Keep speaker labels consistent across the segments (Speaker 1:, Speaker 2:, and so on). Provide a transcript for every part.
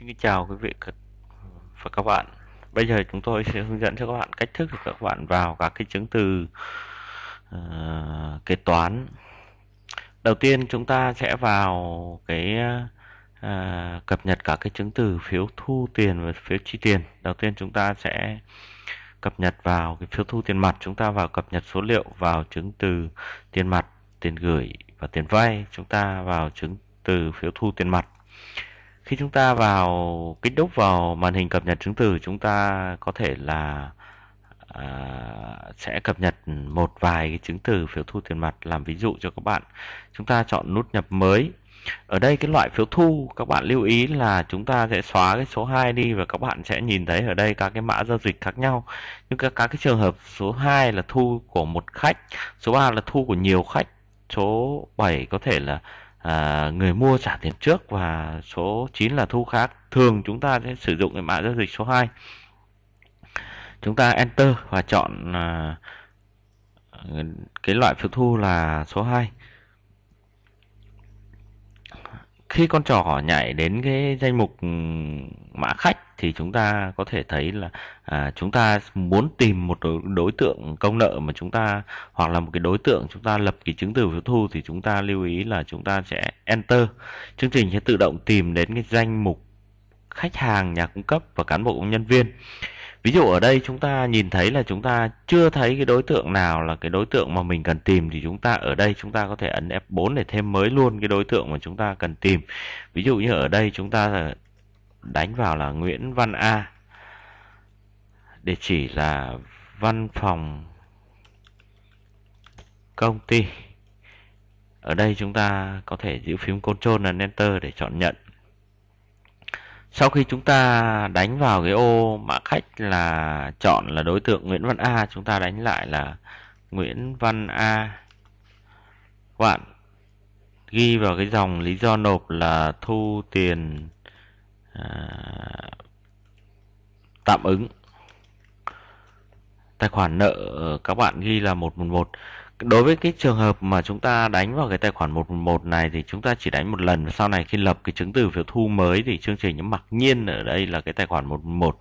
Speaker 1: Xin kính chào quý vị và các bạn. Bây giờ chúng tôi sẽ hướng dẫn cho các bạn cách thức để các bạn vào các cái chứng từ uh, kế toán. Đầu tiên chúng ta sẽ vào cái uh, cập nhật các cái chứng từ phiếu thu tiền và phiếu chi tiền. Đầu tiên chúng ta sẽ cập nhật vào cái phiếu thu tiền mặt, chúng ta vào cập nhật số liệu vào chứng từ tiền mặt, tiền gửi và tiền vay, chúng ta vào chứng từ phiếu thu tiền mặt khi chúng ta vào kích đúc vào màn hình cập nhật chứng từ chúng ta có thể là à, sẽ cập nhật một vài cái chứng từ phiếu thu tiền mặt làm ví dụ cho các bạn chúng ta chọn nút nhập mới ở đây cái loại phiếu thu các bạn lưu ý là chúng ta sẽ xóa cái số 2 đi và các bạn sẽ nhìn thấy ở đây các cái mã giao dịch khác nhau. Nhưng các các cái trường hợp số 2 là thu của một khách, số 3 là thu của nhiều khách, số 7 có thể là à, người mua trả tiền trước và số 9 là thu khác thường chúng ta sẽ sử dụng cái mã giao dịch số 2 chúng ta enter và chọn à, cái loại phiếu thu là số 2 khi con trỏ nhảy đến cái danh mục ừ, mã khách thì chúng ta có thể thấy là à, chúng ta muốn tìm một đối tượng công nợ mà chúng ta hoặc là một cái đối tượng chúng ta lập cái chứng từ phiếu thu thì chúng ta lưu ý là chúng ta sẽ enter chương trình sẽ tự động tìm đến cái danh mục khách hàng nhà cung cấp và cán bộ công nhân viên ví dụ ở đây chúng ta nhìn thấy là chúng ta chưa thấy cái đối tượng nào là cái đối tượng mà mình cần tìm thì chúng ta ở đây chúng ta có thể ấn F4 để thêm mới luôn cái đối tượng mà chúng ta cần tìm ví dụ như ở đây chúng ta đánh vào là Nguyễn Văn A địa chỉ là văn phòng công ty ở đây chúng ta có thể giữ phím Ctrl và Enter để chọn nhận sau khi chúng ta đánh vào cái ô mã khách là chọn là đối tượng Nguyễn Văn A chúng ta đánh lại là Nguyễn Văn A các bạn ghi vào cái dòng lý do nộp là thu tiền à, tạm ứng tài khoản nợ các bạn ghi là 111 đối với cái trường hợp mà chúng ta đánh vào cái tài khoản 111 này thì chúng ta chỉ đánh một lần và sau này khi lập cái chứng từ phiếu thu mới thì chương trình nó mặc nhiên ở đây là cái tài khoản 111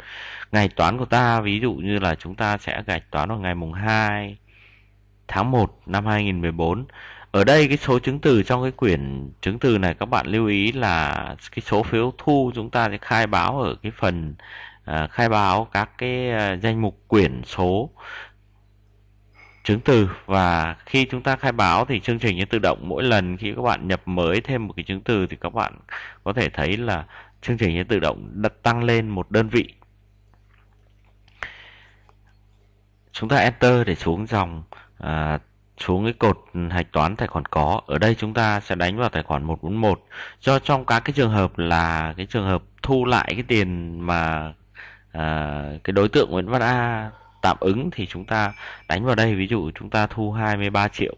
Speaker 1: ngày toán của ta ví dụ như là chúng ta sẽ gạch toán vào ngày mùng 2 tháng 1 năm 2014 ở đây cái số chứng từ trong cái quyển chứng từ này các bạn lưu ý là cái số phiếu thu chúng ta sẽ khai báo ở cái phần uh, khai báo các cái uh, danh mục quyển số chứng từ và khi chúng ta khai báo thì chương trình sẽ tự động mỗi lần khi các bạn nhập mới thêm một cái chứng từ thì các bạn có thể thấy là chương trình sẽ tự động đặt tăng lên một đơn vị chúng ta enter để xuống dòng à, xuống cái cột hạch toán tài khoản có ở đây chúng ta sẽ đánh vào tài khoản 141 do trong các cái trường hợp là cái trường hợp thu lại cái tiền mà à, cái đối tượng Nguyễn Văn A tạm ứng thì chúng ta đánh vào đây ví dụ chúng ta thu 23 triệu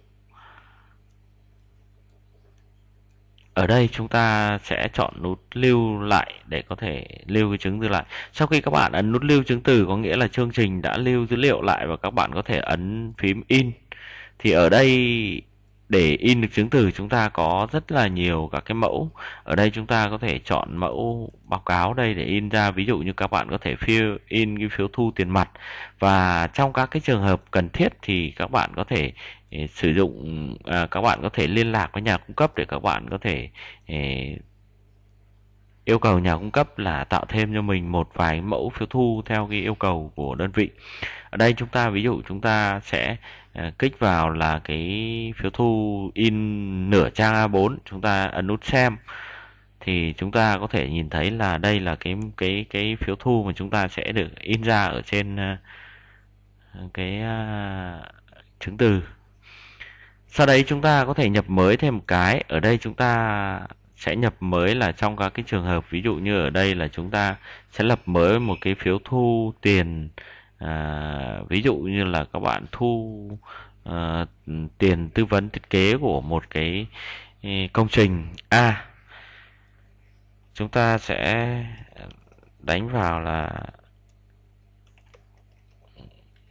Speaker 1: ở đây chúng ta sẽ chọn nút lưu lại để có thể lưu cái chứng từ lại sau khi các bạn ấn nút lưu chứng từ có nghĩa là chương trình đã lưu dữ liệu lại và các bạn có thể ấn phím in thì ở đây để in được chứng từ chúng ta có rất là nhiều các cái mẫu ở đây chúng ta có thể chọn mẫu báo cáo đây để in ra ví dụ như các bạn có thể phiêu in cái phiếu thu tiền mặt và trong các cái trường hợp cần thiết thì các bạn có thể ờ, sử dụng à, các bạn có thể liên lạc với nhà cung cấp để các bạn có thể ờ, yêu cầu nhà cung cấp là tạo thêm cho mình một vài mẫu phiếu thu theo cái yêu cầu của đơn vị ở đây chúng ta ví dụ chúng ta sẽ Ờ, kích vào là cái phiếu thu in nửa trang A4 chúng ta ấn nút xem thì chúng ta có thể nhìn thấy là đây là cái cái cái phiếu thu mà chúng ta sẽ được in ra ở trên ờ, cái ờ, chứng từ sau đấy chúng ta có thể nhập mới thêm một cái ở đây chúng ta sẽ nhập mới là trong các cái trường hợp ví dụ như ở đây là chúng ta sẽ lập mới một cái phiếu thu tiền à, ví dụ như là các bạn thu à, tiền tư vấn thiết kế của một cái ừ, công trình A chúng ta sẽ đánh vào là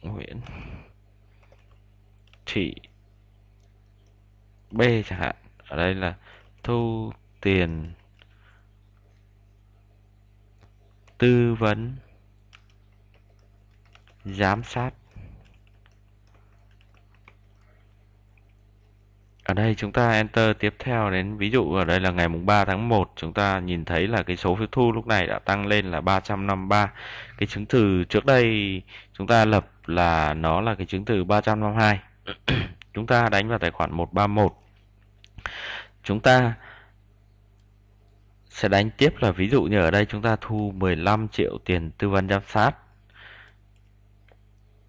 Speaker 1: Nguyễn Thị B chẳng hạn ở đây là thu tiền tư vấn giám sát ở đây chúng ta enter tiếp theo đến ví dụ ở đây là ngày mùng 3 tháng 1 chúng ta nhìn thấy là cái số phiếu thu lúc này đã tăng lên là 353 cái chứng từ trước đây chúng ta lập là nó là cái chứng từ 352 chúng ta đánh vào tài khoản 131 chúng ta sẽ đánh tiếp là ví dụ như ở đây chúng ta thu 15 triệu tiền tư vấn giám sát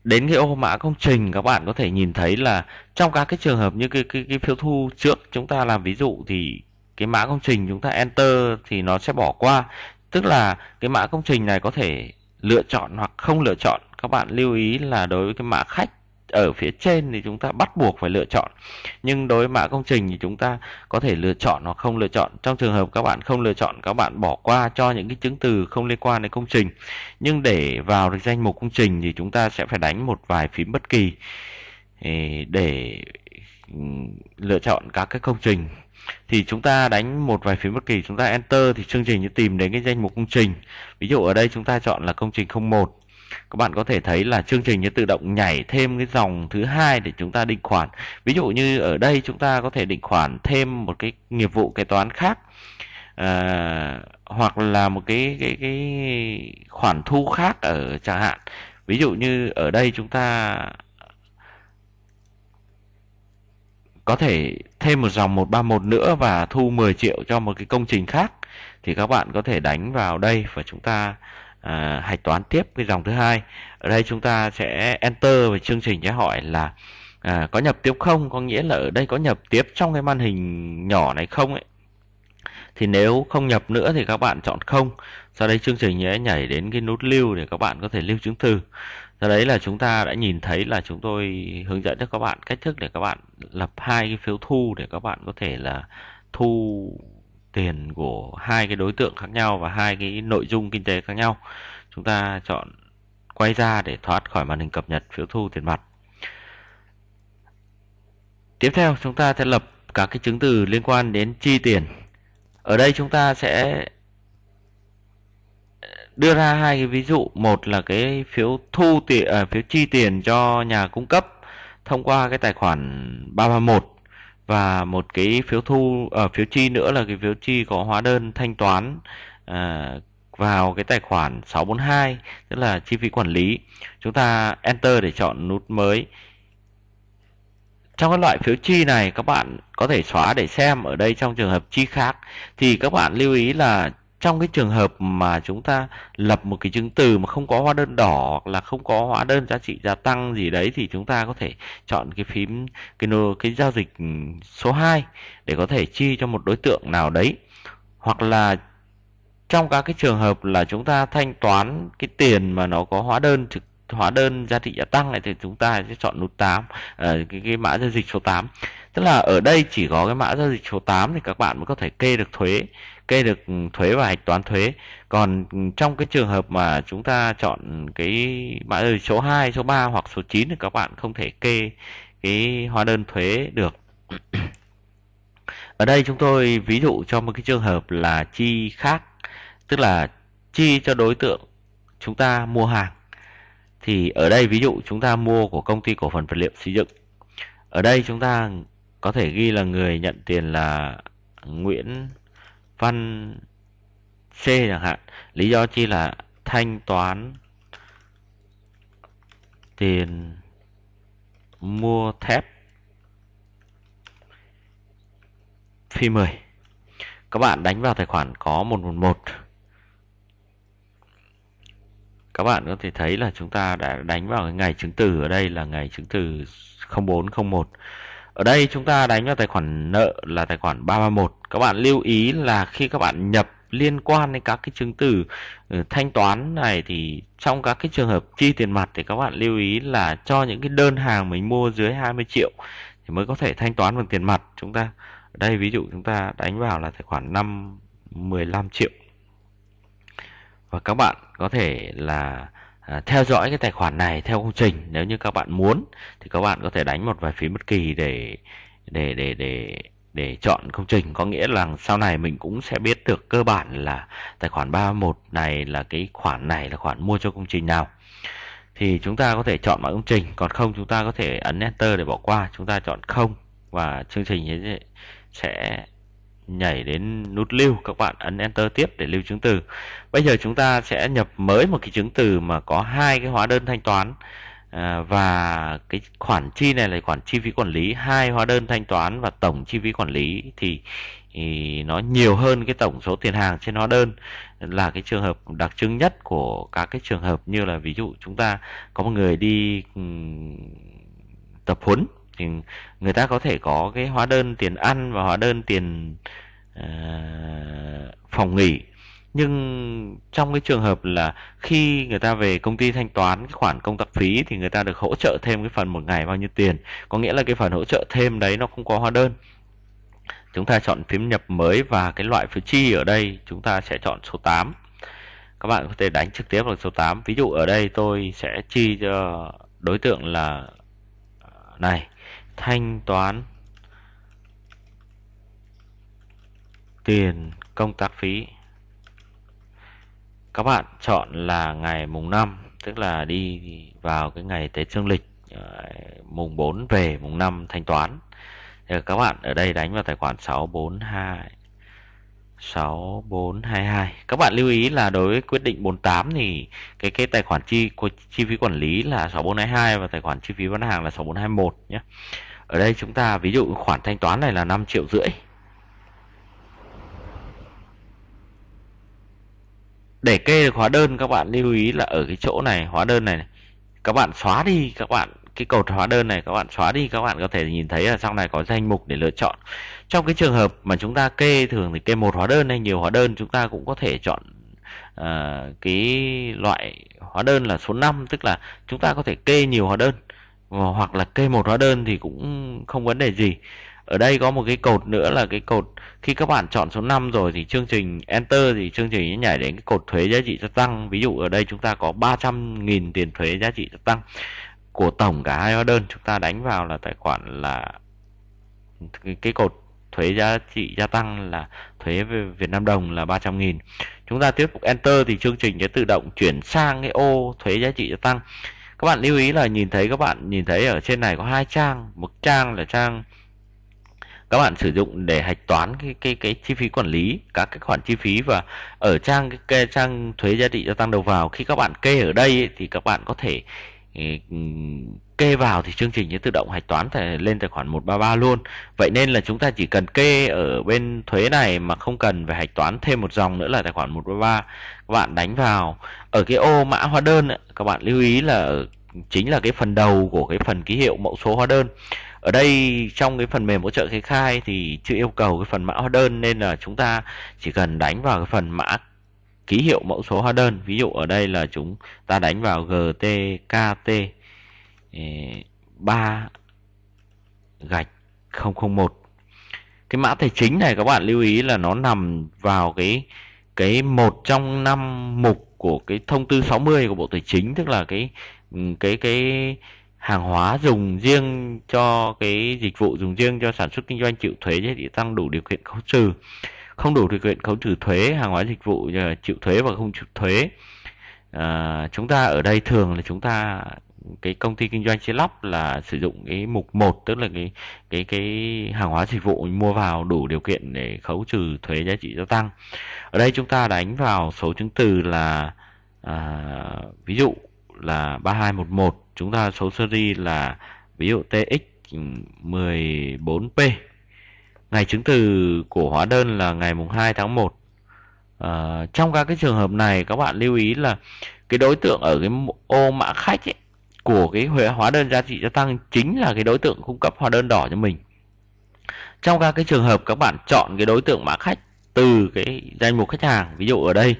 Speaker 1: đến cái ô mã công trình các bạn có thể nhìn thấy là trong các cái trường hợp như cái cái, cái phiếu thu trước chúng ta làm ví dụ thì cái mã công trình chúng ta enter thì nó sẽ bỏ qua tức là cái mã công trình này có thể lựa chọn hoặc không lựa chọn các bạn lưu ý là đối với cái mã khách ở phía trên thì chúng ta bắt buộc phải lựa chọn nhưng đối với mã công trình thì chúng ta có thể lựa chọn hoặc không lựa chọn trong trường hợp các bạn không lựa chọn các bạn bỏ qua cho những cái chứng từ không liên quan đến công trình nhưng để vào được danh mục công trình thì chúng ta sẽ phải đánh một vài phím bất kỳ để lựa chọn các cái công trình thì chúng ta đánh một vài phím bất kỳ chúng ta enter thì chương trình sẽ tìm đến cái danh mục công trình ví dụ ở đây chúng ta chọn là công trình 01 các bạn có thể thấy là chương trình sẽ tự động nhảy thêm cái dòng thứ hai để chúng ta định khoản ví dụ như ở đây chúng ta có thể định khoản thêm một cái nghiệp vụ kế toán khác à, hoặc là một cái cái cái khoản thu khác ở chẳng hạn ví dụ như ở đây chúng ta có thể thêm một dòng 131 nữa và thu 10 triệu cho một cái công trình khác thì các bạn có thể đánh vào đây và chúng ta à, hạch toán tiếp cái dòng thứ hai ở đây chúng ta sẽ enter về chương trình sẽ hỏi là à, có nhập tiếp không có nghĩa là ở đây có nhập tiếp trong cái màn hình nhỏ này không ấy thì nếu không nhập nữa thì các bạn chọn không sau đấy chương trình sẽ nhảy đến cái nút lưu để các bạn có thể lưu chứng từ sau đấy là chúng ta đã nhìn thấy là chúng tôi hướng dẫn cho các bạn cách thức để các bạn lập hai cái phiếu thu để các bạn có thể là thu tiền của hai cái đối tượng khác nhau và hai cái nội dung kinh tế khác nhau chúng ta chọn quay ra để thoát khỏi màn hình cập nhật phiếu thu tiền mặt tiếp theo chúng ta sẽ lập các cái chứng từ liên quan đến chi tiền ở đây chúng ta sẽ đưa ra hai cái ví dụ một là cái phiếu thu tiền à, phiếu chi tiền cho nhà cung cấp thông qua cái tài khoản 331 và một cái phiếu thu ở ờ, uh, phiếu chi nữa là cái phiếu chi có hóa đơn thanh toán uh, vào cái tài khoản 642 tức là chi phí quản lý chúng ta enter để chọn nút mới trong các loại phiếu chi này các bạn có thể xóa để xem ở đây trong trường hợp chi khác thì các bạn lưu ý là trong cái trường hợp mà chúng ta lập một cái chứng từ mà không có hóa đơn đỏ hoặc là không có hóa đơn giá trị gia tăng gì đấy thì chúng ta có thể chọn cái phím cái cái giao dịch số 2 để có thể chi cho một đối tượng nào đấy hoặc là trong các cái trường hợp là chúng ta thanh toán cái tiền mà nó có hóa đơn trực hóa đơn giá trị gia tăng này thì chúng ta sẽ chọn nút 8 à, ờ, cái, cái mã giao dịch số 8 tức là ở đây chỉ có cái mã giao dịch số 8 thì các bạn mới có thể kê được thuế kê được thuế và hạch toán thuế còn trong cái trường hợp mà chúng ta chọn cái mã số 2 số 3 hoặc số 9 thì các bạn không thể kê cái hóa đơn thuế được ở đây chúng tôi ví dụ cho một cái trường hợp là chi khác tức là chi cho đối tượng chúng ta mua hàng thì ở đây ví dụ chúng ta mua của công ty cổ phần vật liệu xây dựng ở đây chúng ta có thể ghi là người nhận tiền là Nguyễn văn C chẳng hạn lý do chi là thanh toán tiền mua thép phi 10 các bạn đánh vào tài khoản có 111 các bạn có thể thấy là chúng ta đã đánh vào cái ngày chứng từ ở đây là ngày chứng từ 0401 ở đây chúng ta đánh vào tài khoản nợ là tài khoản 331. Các bạn lưu ý là khi các bạn nhập liên quan đến các cái chứng từ ừ, thanh toán này thì trong các cái trường hợp chi tiền mặt thì các bạn lưu ý là cho những cái đơn hàng mình mua dưới 20 triệu thì mới có thể thanh toán bằng tiền mặt chúng ta. Ở đây ví dụ chúng ta đánh vào là tài khoản 5 15 triệu. Và các bạn có thể là À, theo dõi cái tài khoản này theo công trình nếu như các bạn muốn thì các bạn có thể đánh một vài phí bất kỳ để để để để để chọn công trình có nghĩa là sau này mình cũng sẽ biết được cơ bản là tài khoản 31 này là cái khoản này là khoản mua cho công trình nào thì chúng ta có thể chọn mọi công trình còn không chúng ta có thể ấn enter để bỏ qua chúng ta chọn không và chương trình sẽ nhảy đến nút lưu các bạn ấn enter tiếp để lưu chứng từ bây giờ chúng ta sẽ nhập mới một cái chứng từ mà có hai cái hóa đơn thanh toán à, và cái khoản chi này là khoản chi phí quản lý hai hóa đơn thanh toán và tổng chi phí quản lý thì, thì nó nhiều hơn cái tổng số tiền hàng trên hóa đơn là cái trường hợp đặc trưng nhất của các cái trường hợp như là ví dụ chúng ta có một người đi tập huấn thì người ta có thể có cái hóa đơn tiền ăn và hóa đơn tiền uh, phòng nghỉ nhưng trong cái trường hợp là khi người ta về công ty thanh toán cái khoản công tác phí thì người ta được hỗ trợ thêm cái phần một ngày bao nhiêu tiền có nghĩa là cái phần hỗ trợ thêm đấy nó không có hóa đơn chúng ta chọn phím nhập mới và cái loại phiếu chi ở đây chúng ta sẽ chọn số 8 các bạn có thể đánh trực tiếp vào số 8 ví dụ ở đây tôi sẽ chi cho đối tượng là à, này thanh toán tiền công tác phí. Các bạn chọn là ngày mùng 5, tức là đi vào cái ngày Tết Dương lịch ờ, mùng 4 về mùng 5 thanh toán. Thì các bạn ở đây đánh vào tài khoản 642 6422. Các bạn lưu ý là đối với quyết định 48 thì cái cái tài khoản chi của chi phí quản lý là 6422 và tài khoản chi phí bán hàng là 6421 nhé. Ở đây chúng ta ví dụ khoản thanh toán này là 5 triệu rưỡi. Để kê được hóa đơn các bạn lưu ý là ở cái chỗ này hóa đơn này, các bạn xóa đi các bạn cái cột hóa đơn này các bạn xóa đi các bạn có thể nhìn thấy là sau này có danh mục để lựa chọn trong cái trường hợp mà chúng ta kê thường thì kê một hóa đơn hay nhiều hóa đơn chúng ta cũng có thể chọn uh, cái loại hóa đơn là số 5 tức là chúng ta có thể kê nhiều hóa đơn Ờ, hoặc là kê một hóa đơn thì cũng không vấn đề gì ở đây có một cái cột nữa là cái cột khi các bạn chọn số 5 rồi thì chương trình enter thì chương trình nhảy đến cái cột thuế giá trị gia tăng ví dụ ở đây chúng ta có 300.000 tiền thuế giá trị gia tăng của tổng cả hai hóa đơn chúng ta đánh vào là tài khoản là cái, cái cột thuế giá trị gia tăng là thuế về Việt Nam đồng là 300.000 chúng ta tiếp tục enter thì chương trình sẽ tự động chuyển sang cái ô thuế giá trị gia tăng các bạn lưu ý là nhìn thấy các bạn nhìn thấy ở trên này có hai trang một trang là trang các bạn sử dụng để hạch toán cái cái cái chi phí quản lý các cái khoản chi phí và ở trang cái, cái trang thuế giá trị gia tăng đầu vào khi các bạn kê ở đây ấy, thì các bạn có thể kê vào thì chương trình sẽ tự động hạch toán thể lên tài khoản 133 luôn. Vậy nên là chúng ta chỉ cần kê ở bên thuế này mà không cần phải hạch toán thêm một dòng nữa là tài khoản 133. Các bạn đánh vào ở cái ô mã hóa đơn các bạn lưu ý là chính là cái phần đầu của cái phần ký hiệu mẫu số hóa đơn. Ở đây trong cái phần mềm hỗ trợ kê khai thì chưa yêu cầu cái phần mã hóa đơn nên là chúng ta chỉ cần đánh vào cái phần mã ký hiệu mẫu số hóa đơn ví dụ ở đây là chúng ta đánh vào gtkt ba gạch 001 cái mã tài chính này các bạn lưu ý là nó nằm vào cái cái một trong năm mục của cái thông tư 60 của Bộ Tài chính tức là cái cái cái hàng hóa dùng riêng cho cái dịch vụ dùng riêng cho sản xuất kinh doanh chịu thuế giá trị tăng đủ điều kiện khấu trừ không đủ điều kiện khấu trừ thuế hàng hóa dịch vụ ờ, chịu thuế và không chịu thuế à, chúng ta ở đây thường là chúng ta cái công ty kinh doanh chế lắp là sử dụng cái mục 1 tức là cái cái cái hàng hóa dịch vụ mua vào đủ điều kiện để khấu trừ thuế giá trị gia tăng. Ở đây chúng ta đánh vào số chứng từ là à, ví dụ là 3211, chúng ta số seri là ví dụ TX 14P Ngày chứng từ của hóa đơn là ngày mùng 2 tháng 1. À, trong các cái trường hợp này các bạn lưu ý là cái đối tượng ở cái ô mã khách ấy, của cái hóa đơn giá trị gia tăng chính là cái đối tượng cung cấp hóa đơn đỏ cho mình. Trong các cái trường hợp các bạn chọn cái đối tượng mã khách từ cái danh mục khách hàng, ví dụ ở đây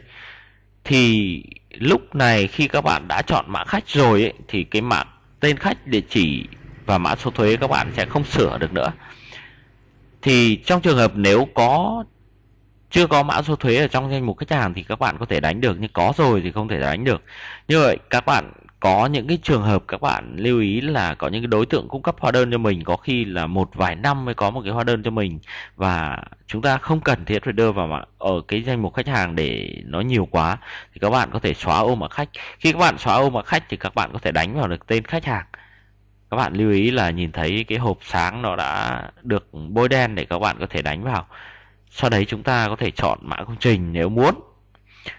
Speaker 1: thì lúc này khi các bạn đã chọn mã khách rồi ấy, thì cái mã tên khách địa chỉ và mã số thuế các bạn sẽ không sửa được nữa thì trong trường hợp nếu có chưa có mã số thuế ở trong danh mục khách hàng thì các bạn có thể đánh được nhưng có rồi thì không thể đánh được như vậy các bạn có những cái trường hợp các bạn lưu ý là có những cái đối tượng cung cấp hóa đơn cho mình có khi là một vài năm mới có một cái hóa đơn cho mình và chúng ta không cần thiết phải đưa vào mà ở cái danh mục khách hàng để nó nhiều quá thì các bạn có thể xóa ô mã khách khi các bạn xóa ô mã khách thì các bạn có thể đánh vào được tên khách hàng các bạn lưu ý là nhìn thấy cái hộp sáng nó đã được bôi đen để các bạn có thể đánh vào sau đấy chúng ta có thể chọn mã công trình nếu muốn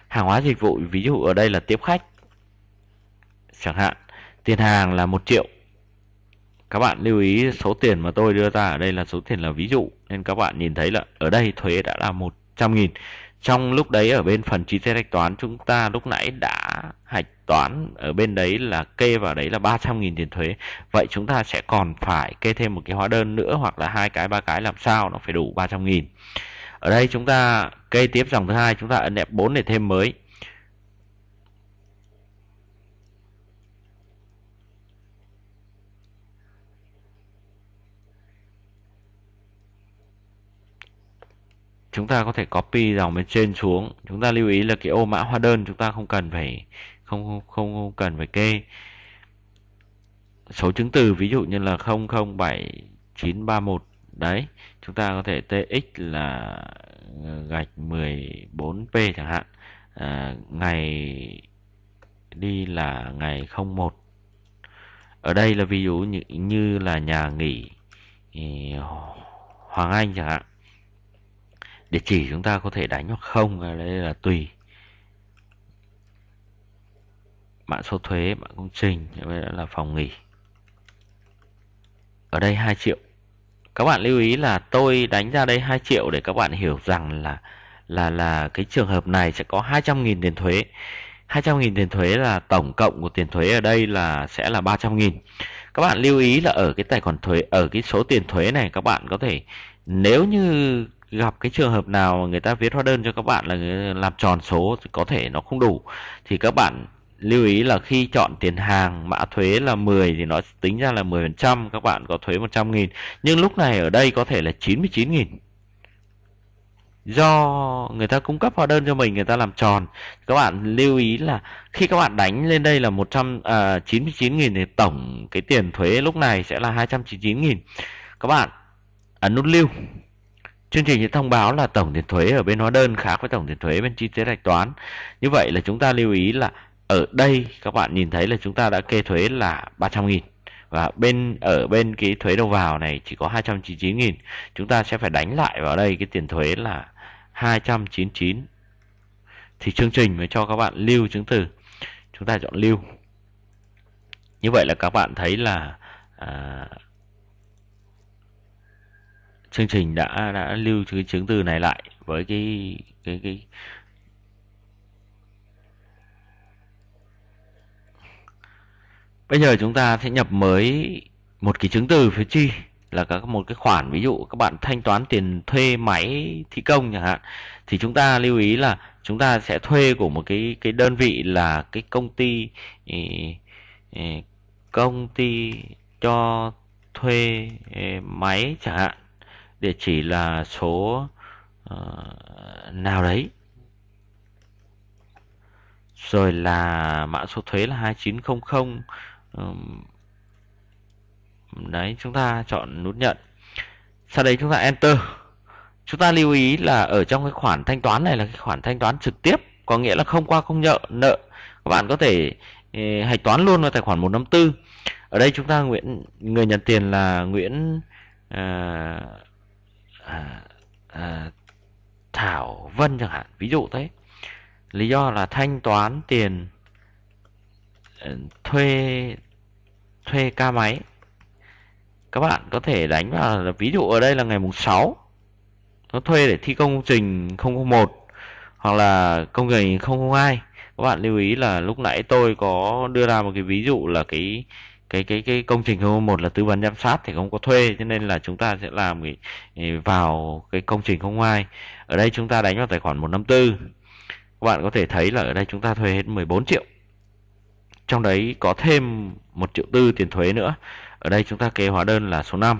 Speaker 1: hàng hóa dịch vụ ví dụ ở đây là tiếp khách chẳng hạn tiền hàng là một triệu các bạn lưu ý số tiền mà tôi đưa ra ở đây là số tiền là ví dụ nên các bạn nhìn thấy là ở đây thuế đã là 100.000 trong lúc đấy ở bên phần chi tiết hạch toán chúng ta lúc nãy đã hạch toán ở bên đấy là kê vào đấy là 300.000 tiền thuế. Vậy chúng ta sẽ còn phải kê thêm một cái hóa đơn nữa hoặc là hai cái ba cái làm sao nó phải đủ 300.000. Ở đây chúng ta kê tiếp dòng thứ hai chúng ta ấn đẹp 4 để thêm mới. chúng ta có thể copy dòng bên trên xuống chúng ta lưu ý là cái ô mã hóa đơn chúng ta không cần phải không không không, cần phải kê số chứng từ ví dụ như là 007931 đấy chúng ta có thể tx là ờ, gạch 14p chẳng hạn à, ngày đi là ngày 01 ở đây là ví dụ như, như là nhà nghỉ Hoàng Anh chẳng hạn địa chỉ chúng ta có thể đánh hoặc không đây là tùy mạng số thuế mạng công trình đây là phòng nghỉ ở đây 2 triệu các bạn lưu ý là tôi đánh ra đây 2 triệu để các bạn hiểu rằng là là là cái trường hợp này sẽ có 200.000 tiền thuế 200.000 tiền thuế là tổng cộng của tiền thuế ở đây là sẽ là 300.000 các bạn lưu ý là ở cái tài khoản thuế ở cái số tiền thuế này các bạn có thể nếu như gặp cái trường hợp nào mà người ta viết hóa đơn cho các bạn là làm tròn số thì có thể nó không đủ thì các bạn lưu ý là khi chọn tiền hàng mã thuế là 10 thì nó tính ra là 10% các bạn có thuế 100.000 nhưng lúc này ở đây có thể là 99.000 do người ta cung cấp hóa đơn cho mình người ta làm tròn các bạn lưu ý là khi các bạn đánh lên đây là 100 99 000 thì tổng cái tiền thuế lúc này sẽ là 299 000 các bạn ấn nút lưu Chương trình sẽ thông báo là tổng tiền thuế ở bên hóa đơn khác với tổng tiền thuế bên chi tiết hạch toán. Như vậy là chúng ta lưu ý là ở đây các bạn nhìn thấy là chúng ta đã kê thuế là 300.000 và bên ở bên cái thuế đầu vào này chỉ có 299.000. Chúng ta sẽ phải đánh lại vào đây cái tiền thuế là 299 thì chương trình mới cho các bạn lưu chứng từ. Chúng ta chọn lưu. Như vậy là các bạn thấy là à, chương trình đã đã lưu cái chứng từ này lại với cái cái cái bây giờ chúng ta sẽ nhập mới một cái chứng từ phía chi là các một cái khoản ví dụ các bạn thanh toán tiền thuê máy thi công chẳng hạn thì chúng ta lưu ý là chúng ta sẽ thuê của một cái cái đơn vị là cái công ty công ty cho thuê máy chẳng hạn địa chỉ là số uh, nào đấy rồi là mã số thuế là 2900 um, đấy chúng ta chọn nút nhận sau đấy chúng ta enter chúng ta lưu ý là ở trong cái khoản thanh toán này là cái khoản thanh toán trực tiếp có nghĩa là không qua công nhợ nợ các bạn có thể eh, hạch toán luôn vào tài khoản 154 ở đây chúng ta Nguyễn người nhận tiền là Nguyễn uh, à, à, Thảo Vân chẳng hạn ví dụ thế lý do là thanh toán tiền ờ, thuê thuê ca máy các bạn có thể đánh vào là ví dụ ở đây là ngày mùng 6 nó thuê để thi công công trình 001 hoặc là công trình 002 các bạn lưu ý là lúc nãy tôi có đưa ra một cái ví dụ là cái cái cái cái công trình không một là tư vấn giám sát thì không có thuê cho nên là chúng ta sẽ làm cái, vào cái công trình không ai ở đây chúng ta đánh vào tài khoản 154 các bạn có thể thấy là ở đây chúng ta thuê hết 14 triệu trong đấy có thêm một triệu tư tiền thuế nữa ở đây chúng ta kê hóa đơn là số 5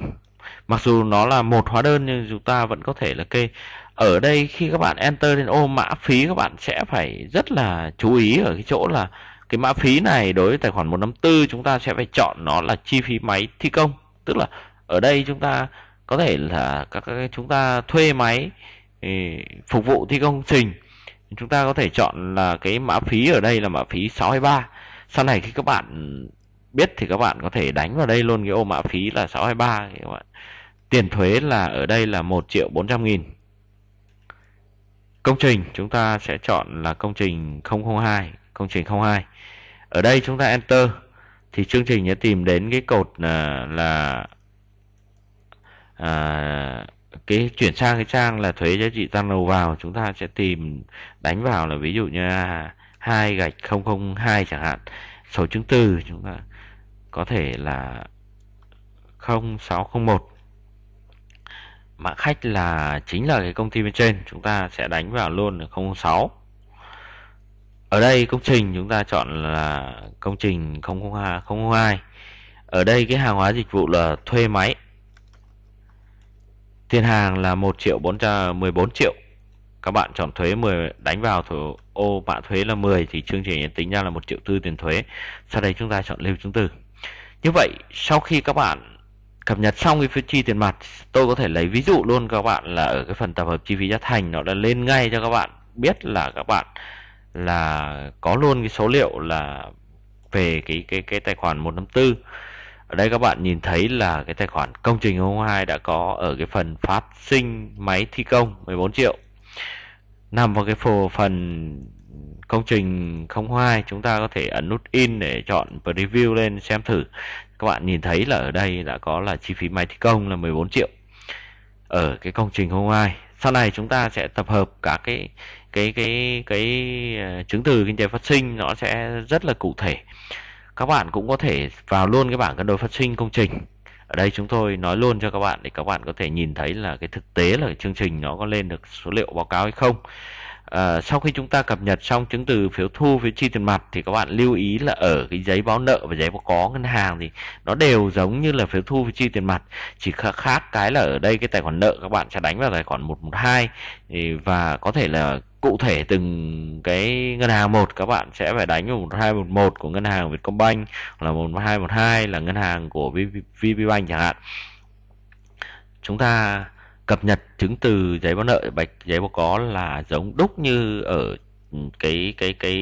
Speaker 1: mặc dù nó là một hóa đơn nhưng chúng ta vẫn có thể là kê ở đây khi các bạn enter lên ô mã phí các bạn sẽ phải rất là chú ý ở cái chỗ là cái mã phí này đối với tài khoản 154 chúng ta sẽ phải chọn nó là chi phí máy thi công tức là ở đây chúng ta có thể là các, chúng ta thuê máy ừ, phục vụ thi công trình chúng ta có thể chọn là cái mã phí ở đây là mã phí 623 sau này khi các bạn biết thì các bạn có thể đánh vào đây luôn cái ô mã phí là 623 các bạn tiền thuế là ở đây là 1 triệu 400 nghìn công trình chúng ta sẽ chọn là công trình 002 công trình 02 ở đây chúng ta enter thì chương trình sẽ tìm đến cái cột là, là à, cái chuyển sang cái trang là thuế giá trị tăng đầu vào chúng ta sẽ tìm đánh vào là ví dụ như hai gạch 002 chẳng hạn số chứng từ chúng ta có thể là 0601 mã khách là chính là cái công ty bên trên chúng ta sẽ đánh vào luôn là 06 ở đây công trình chúng ta chọn là công trình 002 002 ở đây cái hàng hóa dịch vụ là thuê máy tiền hàng là 1 triệu 414 triệu các bạn chọn thuế 10 đánh vào thủ ô bạn thuế là 10 thì chương trình tính ra là 1 triệu tư tiền thuế sau đây chúng ta chọn lưu chứng từ như vậy sau khi các bạn cập nhật xong cái phiếu chi tiền mặt tôi có thể lấy ví dụ luôn các bạn là ở cái phần tập hợp chi phí giá thành nó đã lên ngay cho các bạn biết là các bạn là có luôn cái số liệu là về cái cái cái tài khoản 154 ở đây các bạn nhìn thấy là cái tài khoản công trình 02 đã có ở cái phần phát sinh máy thi công 14 triệu nằm vào cái phổ phần công trình 02 chúng ta có thể ấn nút in để chọn preview lên xem thử các bạn nhìn thấy là ở đây đã có là chi phí máy thi công là 14 triệu ở cái công trình 02 sau này chúng ta sẽ tập hợp các cái cái cái cái ờ, chứng từ kinh tế phát sinh nó sẽ rất là cụ thể các bạn cũng có thể vào luôn cái bảng cân đối phát sinh công trình ở đây chúng tôi nói luôn cho các bạn để các bạn có thể nhìn thấy là cái thực tế là cái chương trình nó có lên được số liệu báo cáo hay không à, sau khi chúng ta cập nhật xong chứng từ phiếu thu phiếu chi tiền mặt thì các bạn lưu ý là ở cái giấy báo nợ và giấy báo có ngân hàng thì nó đều giống như là phiếu thu phiếu chi tiền mặt chỉ khác cái là ở đây cái tài khoản nợ các bạn sẽ đánh vào tài khoản 112 và có thể là cụ thể từng cái ngân hàng một các bạn sẽ phải đánh vào 1211 của ngân hàng Vietcombank hoặc là 1212 là ngân hàng của VPBank chẳng hạn. Chúng ta cập nhật chứng từ giấy báo nợ bạch giấy báo có là giống đúc như ở cái cái cái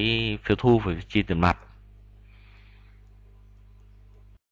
Speaker 1: phiếu thu phải chi tiền mặt